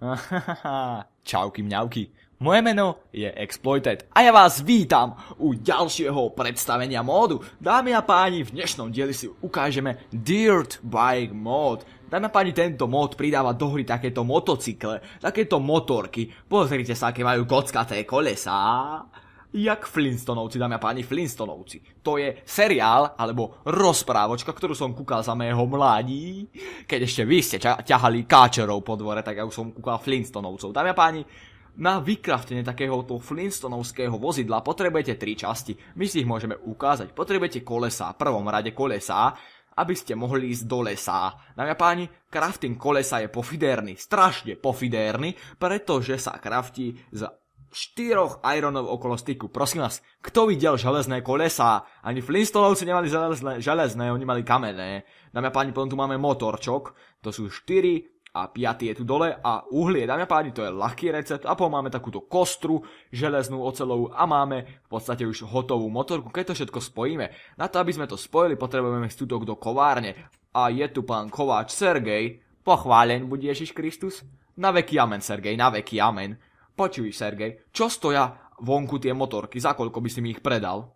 Ahaha. Čauky mňauky. Moje meno je Exploited a ja vás vítam u ďalšieho predstavenia módu. Dámy a páni, v dnešnom dieli si ukážeme Dirt Bike mod. Dámy a páni, tento mód pridáva do hry takéto motocykle, takéto motorky. Pozrite sa, aké majú kockaté kolesá jak Flintstonovci, dámy a páni, Flintstonovci. To je seriál, alebo rozprávočka, ktorú som kúkal za mého mladí, keď ešte vy ste ťahali káčerov po dvore, tak ja už som kúkal Flintstonovcov. Dámy a páni, na vykraftenie takéhoto Flintstonovského vozidla potrebujete tri časti. My si ich môžeme ukázať. Potrebujete kolesa, v prvom rade kolesa, aby ste mohli ísť do lesa. Dámy a páni, crafting kolesa je pofidérny, strašne pofidérny, pretože sa kraftí z štyroch Ironov okolo styku. Prosím vás, kto videl železné kolesa? Ani Flintstonovci nemali železné, železné, oni mali kamenné. Dámy a páni, potom tu máme motorčok. To sú 4 a 5 je tu dole a uhlie. Dámy a páni, to je ľahký recept a potom máme takúto kostru železnú, ocelovú a máme v podstate už hotovú motorku. Keď to všetko spojíme, na to, aby sme to spojili, potrebujeme stutok do kovárne. A je tu pán Kováč Sergej. Pochválen bude Ježiš Kristus. Na veky amen, Sergej, na veky amen. Počuj, Sergej, čo stoja vonku tie motorky, za koľko by si mi ich predal?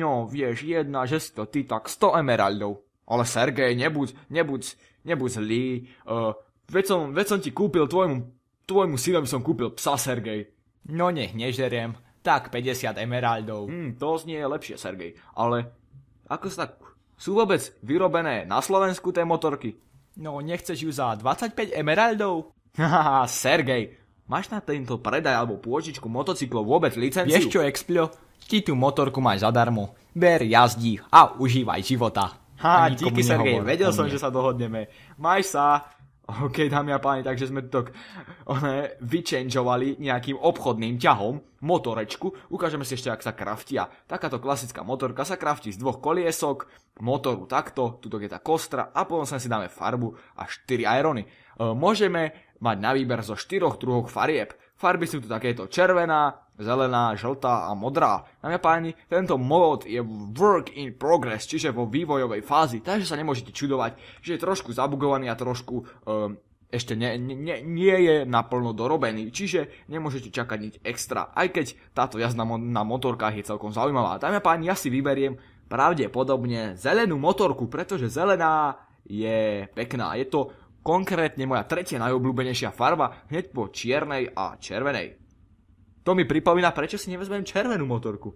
No, vieš, jedna, že si to ty tak 100 emeraldov. Ale Sergej, nebuď, nebuď, nebuď zlý. Uh, veď, som, veď som ti kúpil tvojmu, tvojmu synovi som kúpil psa, Sergej. No nech nežeriem, tak 50 emeraldov. Hmm, to znie lepšie, Sergej. Ale ako sa tak... Sú vôbec vyrobené na Slovensku tie motorky? No, nechceš ju za 25 emeraldov? Haha, Sergej, Máš na tento predaj alebo pôžičku motocyklov vôbec licenciu? Vieš čo, Explio? Ti tú motorku máš zadarmo. Ber, jazdí a užívaj života. Ha, díky Sergej, vedel som, že sa dohodneme. Maj sa. OK, dámy a páni, takže sme to vyčenžovali nejakým obchodným ťahom motorečku. Ukážeme si ešte, ak sa kraftia. Takáto klasická motorka sa krafti z dvoch koliesok, motoru takto, tuto je tá kostra a potom sa si dáme farbu a 4 aerony. E, môžeme mať na výber zo štyroch druhov farieb. Farby sú tu takéto červená, zelená, žltá a modrá. Dámy a páni, tento mod je work in progress, čiže vo vývojovej fázi, takže sa nemôžete čudovať, že je trošku zabugovaný a trošku um, ešte ne, ne, nie je naplno dorobený, čiže nemôžete čakať nič extra, aj keď táto jazda na motorkách je celkom zaujímavá. Dámy a páni, ja si vyberiem pravdepodobne zelenú motorku, pretože zelená je pekná. Je to Konkrétne moja tretia najobľúbenejšia farba hneď po čiernej a červenej. To mi pripomína, prečo si nevezmem červenú motorku.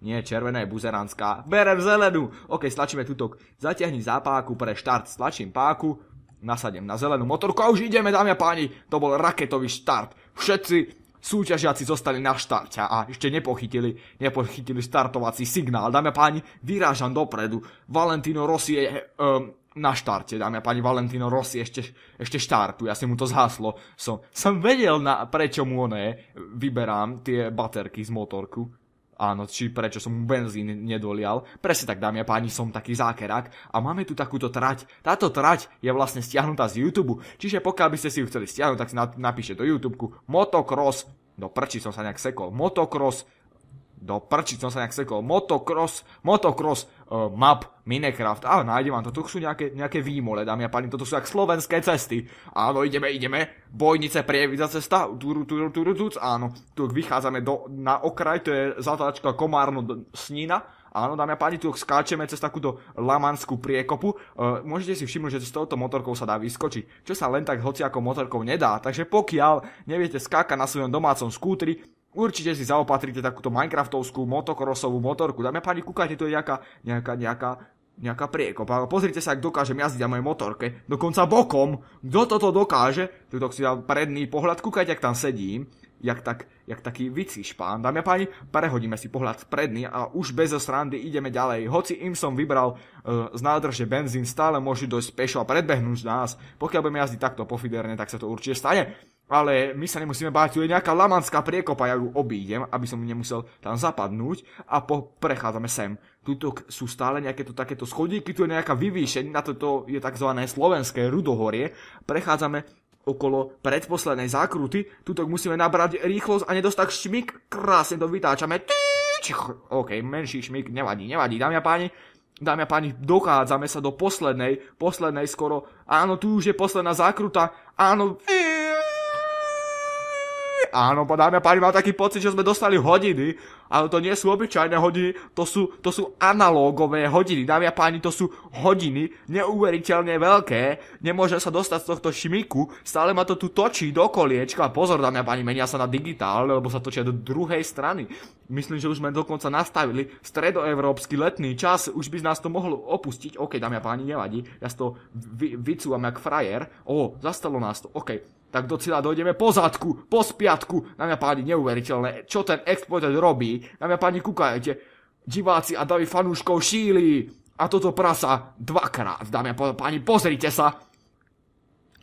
Nie, červená je buzeránska. Berem zelenú. OK, stlačíme tutok. Zatiahni zápáku pre štart. Stlačím páku. Nasadem na zelenú motorku a už ideme, dámy a páni. To bol raketový štart. Všetci súťažiaci zostali na štarte a ešte nepochytili, nepochytili štartovací signál. Dámy a páni, vyrážam dopredu. Valentino Rossi je um, na štarte, dámy a páni, Valentino Rossi ešte, ešte štartuje, asi mu to zhaslo. Som, som vedel, na, prečo mu oné vyberám tie baterky z motorku. Áno, či prečo som mu benzín nedolial. Presne tak, dámy a páni, som taký zákerák a máme tu takúto trať. Táto trať je vlastne stiahnutá z YouTube, čiže pokiaľ by ste si ju chceli stiahnuť, tak si napíšte do YouTube Motocross, do prčí som sa nejak sekol, Motocross, do prčí som sa nejak sekol, Motocross, Motocross uh, map Minecraft, áno, nájdem vám to, tu sú nejaké, nejaké výmole, dámy a páni, toto sú jak slovenské cesty. Áno, ideme, ideme, bojnice, prievidza cesta, turu, turu, turu, tuc, áno, tu vychádzame do, na okraj, to je zatáčka Komárno, Snina, Áno, dámy a páni, tu skáčeme cez takúto lamanskú priekopu. E, môžete si všimnúť, že s touto motorkou sa dá vyskočiť, čo sa len tak hoci ako motorkou nedá. Takže pokiaľ neviete skákať na svojom domácom skútri, určite si zaopatrite takúto Minecraftovskú motokrosovú motorku. Dámy a páni, kúkajte, to je nejaká, nejaká, nejaká nejaká priekopa. Pozrite sa, ak dokážem jazdiť na mojej motorke, dokonca bokom. Kto toto dokáže? Tuto si dal predný pohľad, kúkajte, ak tam sedím, jak, tak, jak taký vici špán. Dámy a páni, prehodíme si pohľad predný a už bez srandy ideme ďalej. Hoci im som vybral e, z nádrže benzín, stále môžu dojsť pešo a predbehnúť nás. Pokiaľ budeme jazdiť takto pofiderne, tak sa to určite stane ale my sa nemusíme báť, tu je nejaká lamanská priekopa, ja ju obídem, aby som nemusel tam zapadnúť a prechádzame sem. Tuto sú stále nejaké to, takéto schodíky, tu je nejaká vyvýšenie, na toto je tzv. slovenské rudohorie. Prechádzame okolo predposlednej zákruty, tuto musíme nabrať rýchlosť a nedostať šmik, krásne to vytáčame. OK, menší šmik, nevadí, nevadí, dámy a páni, dámy a páni, dochádzame sa do poslednej, poslednej skoro, áno, tu už je posledná zákruta, áno, Áno, dámy a páni, mám taký pocit, že sme dostali hodiny, ale to nie sú obyčajné hodiny, to sú, to sú analógové hodiny. Dámy a páni, to sú hodiny neuveriteľne veľké, nemôže sa dostať z tohto šmiku, stále ma to tu točí do koliečka. Pozor, dámy a páni, menia sa na digitál, lebo sa točia do druhej strany. Myslím, že už sme dokonca nastavili stredoevropský letný čas, už by z nás to mohlo opustiť. OK, dámy a páni, nevadí, ja to vy, vycúvam jak frajer. O, zastalo nás to, OK tak do cieľa dojdeme po zadku, po spiatku. Na mňa páni, neuveriteľné, čo ten exploiter robí. Na mňa páni, kúkajte. Diváci a davy fanúškov šíli. A toto prasa dvakrát, dámy a páni, pozrite sa.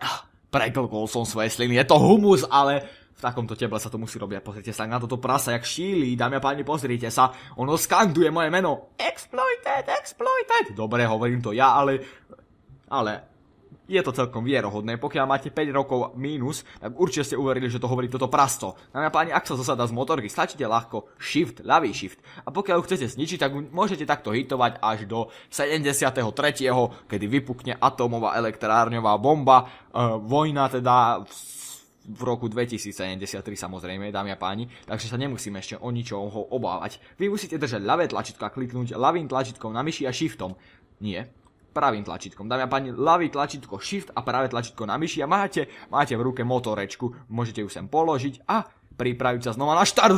Ah, preklkol som svoje sliny, je to humus, ale v takomto teple sa to musí robiť. Pozrite sa na toto prasa, jak šíli, dámy a páni, pozrite sa. Ono skanduje moje meno. Exploited, exploited. Dobre, hovorím to ja, ale... Ale je to celkom vierohodné. Pokiaľ máte 5 rokov mínus, tak určite ste uverili, že to hovorí toto prasto. Na no, mňa páni, ak sa zasadá z motorky, stačíte ľahko shift, ľavý shift. A pokiaľ ju chcete zničiť, tak môžete takto hitovať až do 73., kedy vypukne atómová elektrárňová bomba, e, vojna teda v, v roku 2073 samozrejme, dámy a páni, takže sa nemusíme ešte o ničom ho obávať. Vy musíte držať ľavé tlačítko a kliknúť ľavým tlačítkom na myši a shiftom. Nie, pravým tlačítkom. Dámy a páni, ľavý tlačítko Shift a práve tlačítko na myši a máte, máte v ruke motorečku. Môžete ju sem položiť a pripraviť sa znova na štart,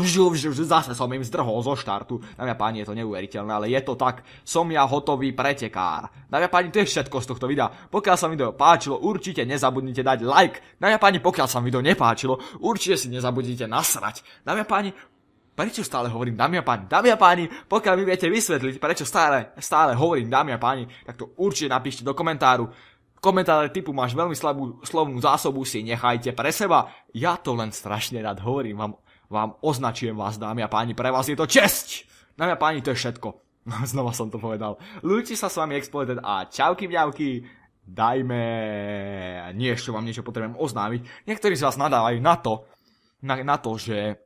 zase som im zdrhol zo štartu. Dámy a páni, je to neuveriteľné, ale je to tak, som ja hotový pretekár. Dámy a páni, to je všetko z tohto videa. Pokiaľ sa video páčilo, určite nezabudnite dať like. Dámy a páni, pokiaľ sa video nepáčilo, určite si nezabudnite nasrať. Dámy a páni, Prečo stále hovorím dámy a páni? Dámy a páni, pokiaľ mi viete vysvetliť, prečo stále, stále hovorím dámy a páni, tak to určite napíšte do komentáru. Komentáre typu máš veľmi slabú slovnú zásobu, si nechajte pre seba. Ja to len strašne rád hovorím, vám, vám označujem vás, dámy a páni, pre vás je to česť. Dámy a páni, to je všetko. Znova som to povedal. Lúči sa s vami Exploited a čauky mňauky. Dajme... Nie, ešte vám niečo potrebujem oznámiť. Niektorí z vás nadávajú na to, na, na to, že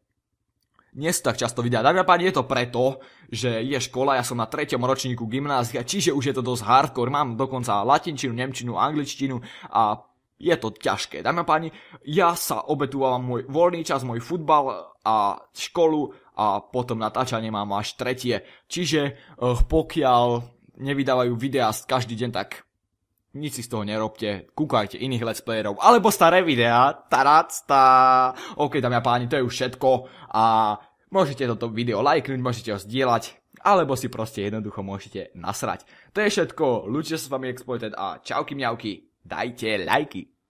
nie sú tak často videá. Dámy a páni, je to preto, že je škola, ja som na treťom ročníku gymnázia, čiže už je to dosť hardcore. Mám dokonca latinčinu, nemčinu, angličtinu a je to ťažké. Dámy a páni, ja sa obetúvam môj voľný čas, môj futbal a školu a potom natáčanie mám až tretie. Čiže eh, pokiaľ nevydávajú videá každý deň, tak nič si z toho nerobte, kúkajte iných let's playerov, alebo staré videá, tá, Ok, dámy a páni, to je už všetko a môžete toto video lajknúť, môžete ho sdielať, alebo si proste jednoducho môžete nasrať. To je všetko, ľudia s vami Exploited a čauky mňauky, dajte lajky.